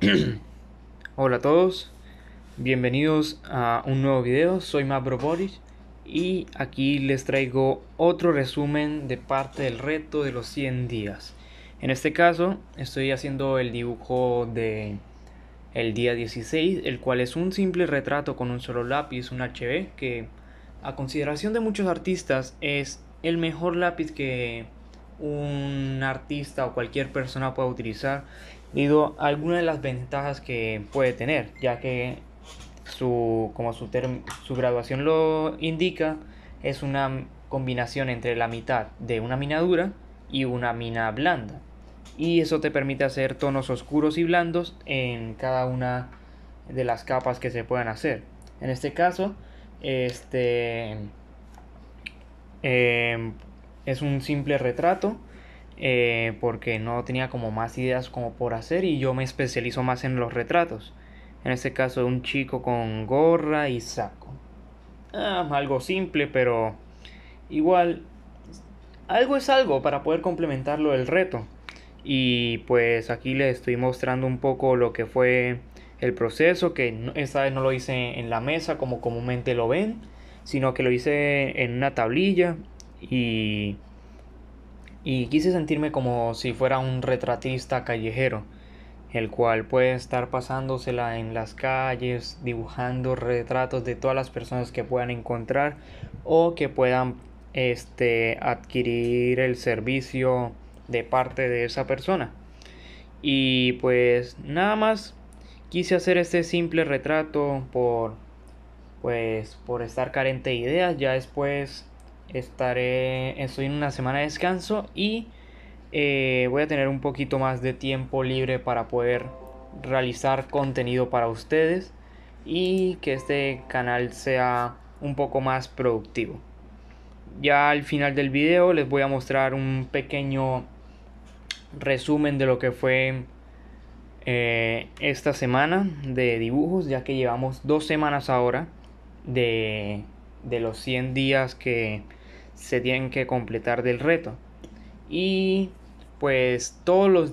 Hola a todos, bienvenidos a un nuevo video, soy Mabro Boris y aquí les traigo otro resumen de parte del reto de los 100 días. En este caso estoy haciendo el dibujo de el día 16, el cual es un simple retrato con un solo lápiz, un HB, que a consideración de muchos artistas es el mejor lápiz que un artista o cualquier persona pueda utilizar digo algunas de las ventajas que puede tener, ya que su, como su, graduación lo indica, es una combinación entre la mitad de una mina dura y una mina blanda. Y eso te permite hacer tonos oscuros y blandos en cada una de las capas que se puedan hacer. En este caso, este em, es un simple retrato eh, porque no tenía como más ideas como por hacer y yo me especializo más en los retratos. En este caso un chico con gorra y saco. Ah, algo simple, pero igual algo es algo para poder complementarlo el reto. Y pues aquí les estoy mostrando un poco lo que fue el proceso, que esta vez no lo hice en la mesa como comúnmente lo ven, sino que lo hice en una tablilla y y quise sentirme como si fuera un retratista callejero, el cual puede estar pasándosela en las calles, dibujando retratos de todas las personas que puedan encontrar o que puedan este, adquirir el servicio de parte de esa persona. Y pues nada más quise hacer este simple retrato por pues por estar carente de ideas, ya después Estaré, estoy en una semana de descanso y eh, voy a tener un poquito más de tiempo libre para poder realizar contenido para ustedes y que este canal sea un poco más productivo. Ya al final del video les voy a mostrar un pequeño resumen de lo que fue eh, esta semana de dibujos, ya que llevamos dos semanas ahora de de los 100 días que se tienen que completar del reto. Y pues todos los,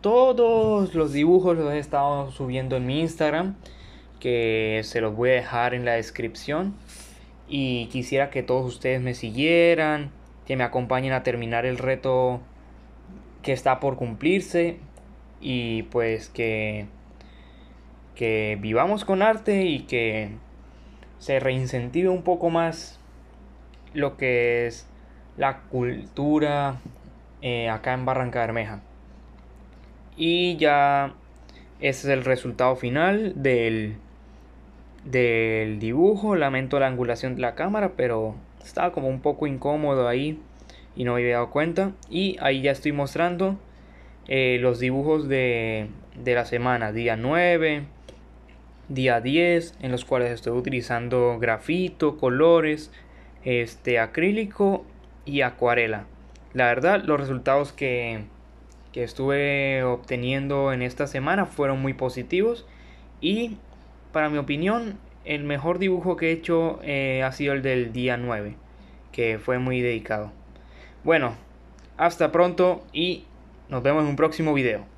todos los dibujos los he estado subiendo en mi Instagram, que se los voy a dejar en la descripción. Y quisiera que todos ustedes me siguieran, que me acompañen a terminar el reto que está por cumplirse y pues que, que vivamos con arte y que se reincentive un poco más lo que es la cultura eh, acá en Barranca Bermeja. Y ya ese es el resultado final del, del dibujo. Lamento la angulación de la cámara, pero estaba como un poco incómodo ahí y no me había dado cuenta. Y ahí ya estoy mostrando eh, los dibujos de, de la semana, día 9, día 10 en los cuales estoy utilizando grafito, colores, este acrílico y acuarela. La verdad, los resultados que, estuve obteniendo en esta semana fueron muy positivos y para mi opinión el mejor dibujo que he hecho eh, ha sido el del día 9, que fue muy dedicado. Bueno, hasta pronto y nos vemos en un próximo video.